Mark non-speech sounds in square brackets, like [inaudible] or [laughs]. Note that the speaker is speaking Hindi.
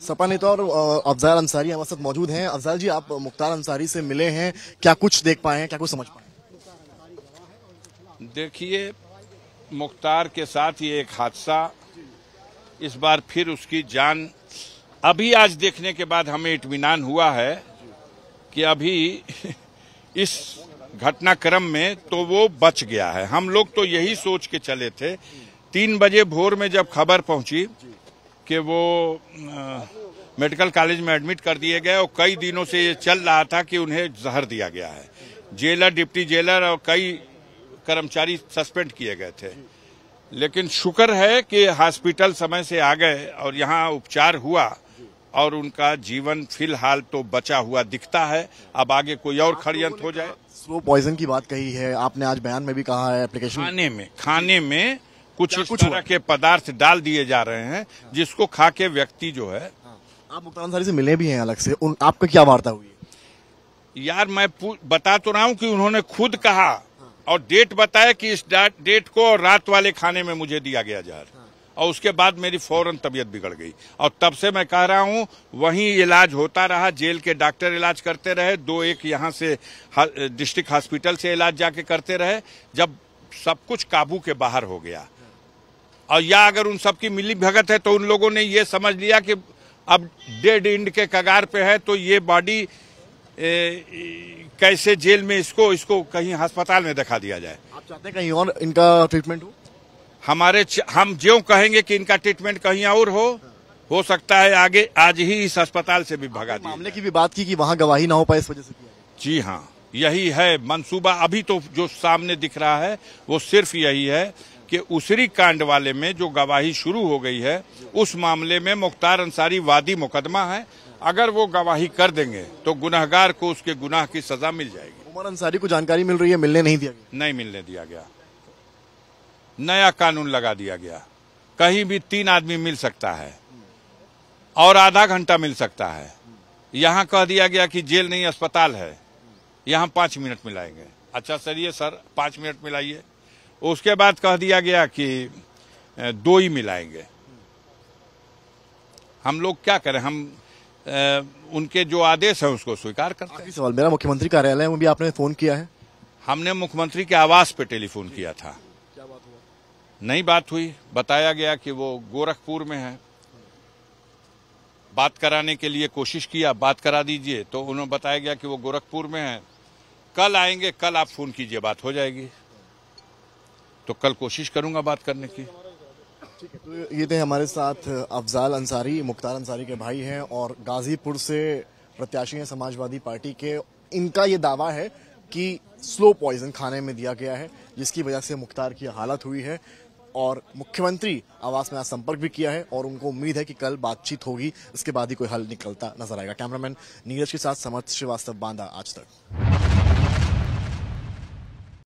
सपा नेता और अफजाल अंसारी हमारे साथ मौजूद हैं अफजाल जी आप मुख्तार अंसारी से मिले हैं क्या कुछ देख पाए हैं क्या कुछ समझ पाए देखिए मुख्तार के साथ ये एक हादसा इस बार फिर उसकी जान अभी आज देखने के बाद हमें इतमान हुआ है कि अभी [laughs] इस घटनाक्रम में तो वो बच गया है हम लोग तो यही सोच के चले थे तीन बजे भोर में जब खबर पहुंची कि वो आ, मेडिकल कॉलेज में एडमिट कर दिए गए और कई दिनों से ये चल रहा था कि उन्हें जहर दिया गया है जेलर डिप्टी जेलर और कई कर्मचारी सस्पेंड किए गए थे लेकिन शुक्र है कि हॉस्पिटल समय से आ गए और यहाँ उपचार हुआ और उनका जीवन फिलहाल तो बचा हुआ दिखता है अब आगे कोई और खड़ियंत हो जाए स्लो पॉइजन की बात कही है आपने आज बयान में भी कहा है एप्लीकेशन खाने में खाने में कुछ इस कुछ तरह के पदार्थ डाल दिए जा रहे हैं जिसको खा के व्यक्ति जो है हाँ। आप मुख्तार अंसारी से मिले भी हैं अलग से उन आपका क्या वार्ता हुई यार मैं बता तो रहा हूँ कि उन्होंने खुद कहा और डेट बताया कि इस डेट को रात वाले खाने में मुझे दिया गया जा रहा हाँ। और उसके बाद मेरी फौरन तबीयत बिगड़ गई और तब से मैं कह रहा हूँ वहीं इलाज होता रहा जेल के डॉक्टर इलाज करते रहे दो एक यहाँ से डिस्ट्रिक्ट हॉस्पिटल से इलाज जाके करते रहे जब सब कुछ काबू के बाहर हो गया और या अगर उन सबकी मिली भगत है तो उन लोगों ने ये समझ लिया कि अब डेड इंड के कगार पे है तो ये बॉडी कैसे जेल में इसको इसको कहीं अस्पताल में दिखा दिया जाए आप चाहते हैं कहीं और इनका ट्रीटमेंट हो हमारे हम जो कहेंगे कि इनका ट्रीटमेंट कहीं और हो हो सकता है आगे आज ही इस अस्पताल से भी भगा दिया मामले की भी बात की कि वहाँ गवाही ना हो पाए इस वजह से जी हाँ यही है मंसूबा अभी तो जो सामने दिख रहा है वो सिर्फ यही है कि उसरी कांड वाले में जो गवाही शुरू हो गई है उस मामले में मुख्तार अंसारी वादी मुकदमा है अगर वो गवाही कर देंगे तो गुनाहगार को उसके गुनाह की सजा मिल जाएगी उमर अंसारी को जानकारी मिल रही है मिलने नहीं दिया गया नहीं मिलने दिया गया नया कानून लगा दिया गया कहीं भी तीन आदमी मिल सकता है और आधा घंटा मिल सकता है यहाँ कह दिया गया कि जेल नहीं अस्पताल है यहाँ पांच मिनट मिलाएंगे अच्छा सर ये सर पांच मिनट मिलाइए उसके बाद कह दिया गया कि दो ही मिलाएंगे हम लोग क्या करें हम उनके जो आदेश है उसको स्वीकार करते हैं सवाल मेरा मुख्यमंत्री कार्यालय में भी आपने फोन किया है हमने मुख्यमंत्री के आवास पे टेलीफोन किया था क्या बात हुआ नई बात हुई बताया गया कि वो गोरखपुर में है बात कराने के लिए कोशिश किया बात करा दीजिए तो उन्होंने बताया गया कि वो गोरखपुर में है कल आएंगे कल आप फोन कीजिए बात हो जाएगी तो कल कोशिश करूंगा बात करने की ठीक है तो ये थे हमारे साथ अफजाल अंसारी मुख्तार अंसारी के भाई हैं और गाजीपुर से प्रत्याशी हैं समाजवादी पार्टी के इनका ये दावा है कि स्लो पॉइजन खाने में दिया गया है जिसकी वजह से मुख्तार की हालत हुई है और मुख्यमंत्री आवास में आज संपर्क भी किया है और उनको उम्मीद है कि कल बातचीत होगी इसके बाद ही कोई हल निकलता नजर आएगा कैमरामैन नीरज के साथ समर्थ श्रीवास्तव बांदा आज तक